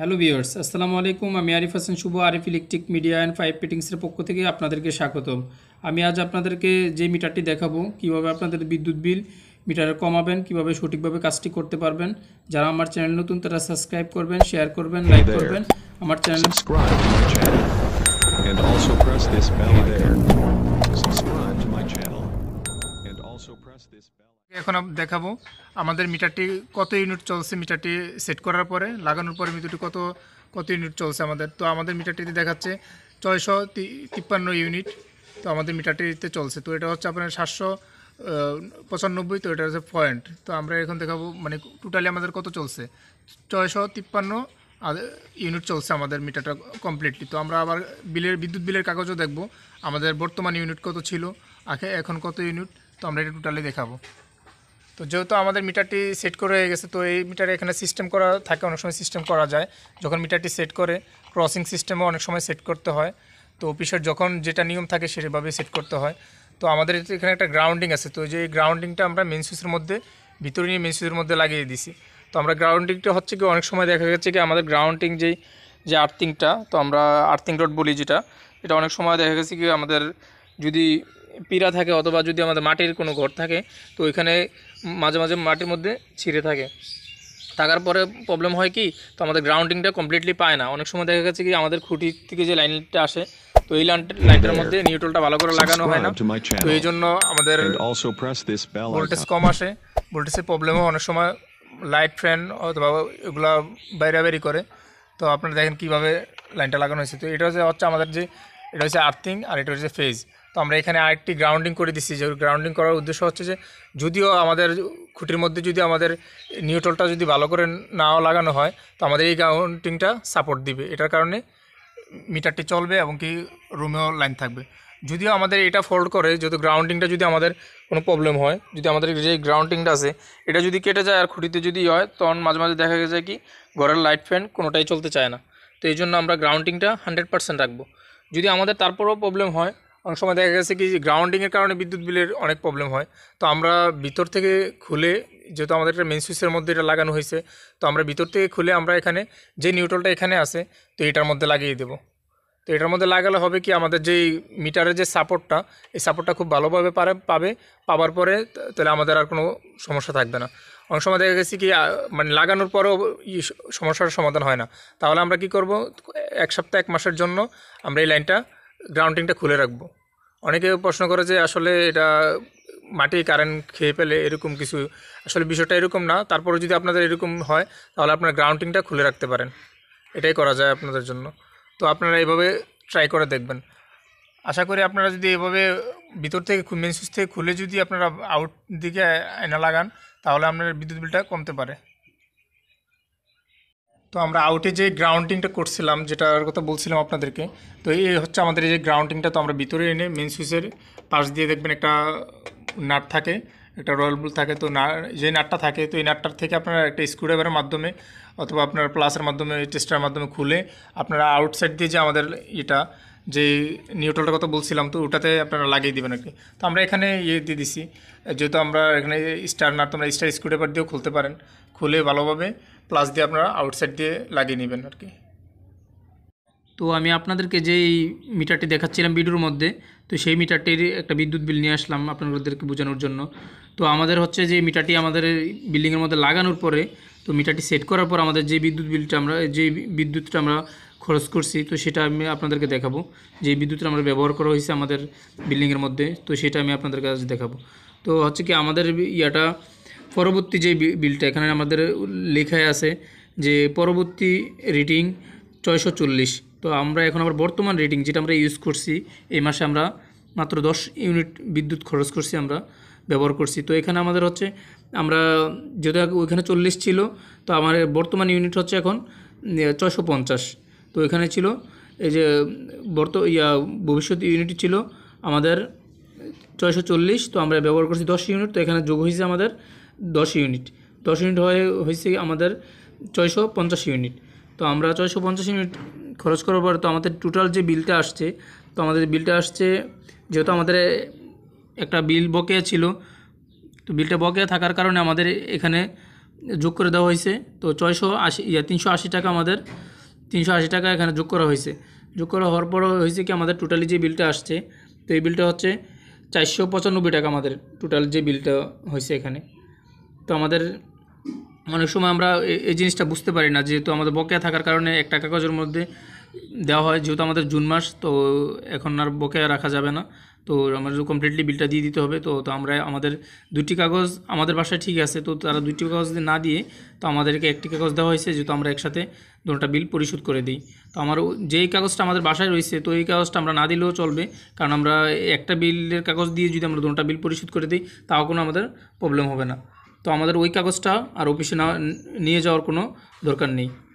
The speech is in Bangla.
হ্যালো ভিওর্স আসসালামু আলাইকুম আমি Arif Hasan Shuvo Arif electric media and five ফিটিংসের পক্ষ থেকে আপনাদেরকে স্বাগতম আমি আজ আপনাদেরকে যে মিটারটি দেখাবো কিভাবে আপনাদের বিদ্যুৎ বিল মিটারে কমাবেন কিভাবে সঠিকভাবে কাজটি করতে পারবেন যারা আমার চ্যানেল নতুন তারা সাবস্ক্রাইব করবেন শেয়ার করবেন লাইক করবেন আমার চ্যানেল এখন দেখাবো আমাদের মিটারটি কত ইউনিট চলছে মিটারটি সেট করার পরে লাগানোর পরে মিটারটি কত কত ইউনিট চলছে আমাদের তো আমাদের মিটারটিতে দেখাচ্ছে ছয়শো তিপ্পান্ন ইউনিট তো আমাদের মিটারটিতে চলছে তো এটা হচ্ছে আপনার সাতশো পঁচানব্বই তো এটা হচ্ছে পয়েন্ট তো আমরা এখন দেখাবো মানে টোটালি আমাদের কত চলছে ছয়শো তিপ্পান্ন ইউনিট চলছে আমাদের মিটারটা কমপ্লিটলি তো আমরা আবার বিলের বিদ্যুৎ বিলের কাগজও দেখব আমাদের বর্তমান ইউনিট কত ছিল আখে এখন কত ইউনিট তো আমরা এটা টোটালি দেখাবো তো যেহেতু আমাদের মিটারটি সেট করে হয়ে গেছে তো এই মিটারে এখানে সিস্টেম করা থাকে অনেক সময় সিস্টেম করা যায় যখন মিটারটি সেট করে ক্রসিং সিস্টেমও অনেক সময় সেট করতে হয় তো অফিসের যখন যেটা নিয়ম থাকে সেভাবে সেট করতে হয় তো আমাদের এখানে একটা গ্রাউন্ডিং আছে তো যে গ্রাউন্ডিংটা আমরা মেন সুইচের মধ্যে ভিতরে নিয়ে মেন মধ্যে লাগিয়ে দিছি তো আমরা গ্রাউন্ডিংটা হচ্ছে কি অনেক সময় দেখা যাচ্ছে কি আমাদের গ্রাউন্ডিং যেই যে আর্থিংটা তো আমরা আর্থিং রোড বলি যেটা এটা অনেক সময় দেখা গেছে কি আমাদের যদি পীড়া থাকে অথবা যদি আমাদের মাটির কোনো ঘর থাকে তো এখানে মাঝে মাঝে মাটির মধ্যে ছিঁড়ে থাকে থাকার পরে প্রবলেম হয় কি তো আমাদের গ্রাউন্ডিংটা কমপ্লিটলি পায় না অনেক সময় দেখা গেছে কি আমাদের খুঁটি থেকে যে লাইনটা আসে তো এই লাইনটার মধ্যে নিউট্রলটা ভালো করে লাগানো হয় না তো এই জন্য আমাদের ভোল্টেজ কম আসে ভোল্টেজের প্রবলেমও অনেক সময় লাইট ফ্যান অথবা এগুলা বাইরাবাইরি করে তো আপনারা দেখেন কিভাবে লাইনটা লাগানো হয়েছে তো এটা হচ্ছে হচ্ছে আমাদের যে এটা হচ্ছে আর্থিং আর এটা হচ্ছে ফেজ তো আমরা এখানে আরেকটি গ্রাউন্ডিং করে দিচ্ছি যে গ্রাউন্ডিং করার উদ্দেশ্য হচ্ছে যে যদিও আমাদের খুঁটির মধ্যে যদি আমাদের নিউট্রলটা যদি ভালো করে নাও লাগানো হয় তো আমাদের এই গ্রাউন্ডিংটা সাপোর্ট দিবে এটার কারণে মিটারটি চলবে এবং কি রুমেও লাইন থাকবে যদিও আমাদের এটা ফোল্ড করে যদি গ্রাউন্ডিংটা যদি আমাদের কোনো প্রবলেম হয় যদি আমাদের যে গ্রাউন্ডিংটা আছে এটা যদি কেটে যায় আর খুঁটিতে যদি হয় তখন মাঝে মাঝে দেখা যায় কি ঘরের লাইট ফ্যান কোনোটাই চলতে চায় না তো এই জন্য আমরা গ্রাউন্ডিংটা হান্ড্রেড পার্সেন্ট রাখবো যদি আমাদের তারপরেও প্রবলেম হয় অনেক সময় দেখা গেছে কি গ্রাউন্ডিংয়ের কারণে বিদ্যুৎ বিলের অনেক প্রবলেম হয় তো আমরা ভিতর থেকে খুলে যেহেতু আমাদের একটা মেন সুইচের মধ্যে এটা লাগানো হয়েছে তো আমরা ভিতর থেকে খুলে আমরা এখানে যে নিউট্রলটা এখানে আছে তো এটার মধ্যে লাগিয়ে দেব তো এটার মধ্যে লাগালে হবে কি আমাদের যেই মিটারের যে সাপোর্টটা এই সাপোর্টটা খুব ভালোভাবে পারে পাবে পাওয়ার পরে তাহলে আমাদের আর কোনো সমস্যা থাকবে না অনেক সময় দেখা গেছে কি মানে লাগানোর পরেও সমস্যার সমাধান হয় না তাহলে আমরা কি করব এক সপ্তাহ এক মাসের জন্য আমরা এই লাইনটা গ্রাউন্ডিংটা খুলে রাখবো অনেকে প্রশ্ন করে যে আসলে এটা মাটি কারেন্ট খেয়ে ফেলে এরকম কিছু আসলে বিষয়টা এরকম না তারপরে যদি আপনাদের এরকম হয় তাহলে আপনার গ্রাউন্ডিংটা খুলে রাখতে পারেন এটাই করা যায় আপনাদের জন্য তো আপনারা এইভাবে ট্রাই করে দেখবেন আশা করি আপনারা যদি এভাবে ভিতর থেকে মেন সুইচ থেকে খুলে যদি আপনারা আউট দিকে আয়না লাগান তাহলে আপনার বিদ্যুৎ বিলটা কমতে পারে তো আমরা আউটে যে গ্রাউন্ডিংটা করছিলাম যেটার কথা বলছিলাম আপনাদেরকে তো এই হচ্ছে আমাদের এই যে গ্রাউন্ডিংটা তো আমরা ভিতরে এনে মেন সুইচের পাশ দিয়ে দেখবেন একটা নাট থাকে একটা রয়্যাল বুল থাকে তো না যে নাটটা থাকে তো এই নাটটার থেকে আপনারা একটা স্ক্রুড্রাইভারের মাধ্যমে অথবা আপনার প্লাসের মাধ্যমে টেস্টার মাধ্যমে খুলে আপনারা আউটসাইড দিয়ে যে আমাদের এটা যে নিউট্রালটার কথা বলছিলাম তো ওটাতে আপনারা লাগিয়ে দেবেন আর কি তো আমরা এখানে ইয়ে দিয়ে দিছি যেহেতু আমরা এখানে স্টার না তোমরা স্টার স্ক্রুড্রাইভার দিয়েও খুলতে পারেন খুলে ভালোভাবে প্লাস দিয়ে আপনারা আউটসাইড দিয়ে লাগিয়ে নেবেন আর কি তো আমি আপনাদেরকে যেই মিটারটি দেখাচ্ছিলাম ভিডিওর মধ্যে তো সেই মিটারটির একটা বিদ্যুৎ বিল নিয়ে আসলাম আপনাদেরকে বোঝানোর জন্য তো আমাদের হচ্ছে যে মিটারটি আমাদের বিল্ডিংয়ের মধ্যে লাগানোর পরে তো মিটারটি সেট করার পর আমাদের যে বিদ্যুৎ বিলটা আমরা যে বিদ্যুৎটা আমরা খরচ করছি তো সেটা আমি আপনাদেরকে দেখাবো যে বিদ্যুতের আমরা ব্যবহার করা হয়েছে আমাদের বিল্ডিংয়ের মধ্যে তো সেটা আমি আপনাদের কাছে দেখাবো তো হচ্ছে কি আমাদের ইয়াটা পরবর্তী যে বিলটা এখানে আমাদের লেখায় আছে যে পরবর্তী রেটিং ছয়শো চল্লিশ তো আমরা এখন আবার বর্তমান রেটিং যেটা আমরা ইউজ করছি এই মাসে আমরা মাত্র দশ ইউনিট বিদ্যুৎ খরচ করছি আমরা ব্যবহার করছি তো এখানে আমাদের হচ্ছে আমরা যেহেতু ওইখানে চল্লিশ ছিল তো আমার বর্তমান ইউনিট হচ্ছে এখন ছয়শো পঞ্চাশ তো এখানে ছিল এই যে বর্ত ইয়া ভবিষ্যৎ ইউনিট ছিল আমাদের ছয়শো চল্লিশ তো আমরা ব্যবহার করছি দশ ইউনিট তো এখানে যোগ হয়েছে আমাদের দশ ইউনিট দশ ইউনিট হয়ে হয়েছে আমাদের ছয়শো পঞ্চাশ ইউনিট তো আমরা ছয়শো পঞ্চাশ ইউনিট খরচ করার পর তো আমাদের টোটাল যে বিলটা আসছে তো আমাদের বিলটা আসছে যেহেতু আমাদের একটা বিল বকেয়া ছিল তো বিলটা বকেয়া থাকার কারণে আমাদের এখানে যোগ করে দেওয়া হয়েছে তো ছয়শো আশি ইয়া তিনশো আশি টাকা আমাদের তিনশো আশি টাকা এখানে যোগ করা হয়েছে যোগ করা হওয়ার পর হয়েছে কি আমাদের টোটালি যে বিলটা আসছে তো এই বিলটা হচ্ছে চারশো পঁচানব্বই টাকা আমাদের টোটাল যে বিলটা হয়েছে এখানে তো আমাদের অনেক সময় আমরা এই জিনিসটা বুঝতে পারি না যেহেতু আমাদের বকেয়া থাকার কারণে এক টাকা কাগজের মধ্যে দেওয়া হয় যেহেতু আমাদের জুন মাস তো এখন আর বকেয়া রাখা যাবে না তো আমাদের কমপ্লিটলি বিলটা দিয়ে দিতে হবে তো তো আমরা আমাদের দুটি কাগজ আমাদের বাসায় ঠিক আছে তো তারা দুটি কাগজ না দিয়ে তো আমাদেরকে একটি কাগজ দেওয়া হয়েছে যেহেতু আমরা একসাথে দুটা বিল পরিশোধ করে দিই তো আমার যেই কাগজটা আমাদের বাসায় রয়েছে তো এই কাগজটা আমরা না দিলেও চলবে কারণ আমরা একটা বিলের কাগজ দিয়ে যদি আমরা দুটা বিল পরিশোধ করে দিই তাও কোনো আমাদের প্রবলেম হবে না তো আমাদের ওই কাগজটা আর অফিসে না নিয়ে যাওয়ার কোনো দরকার নেই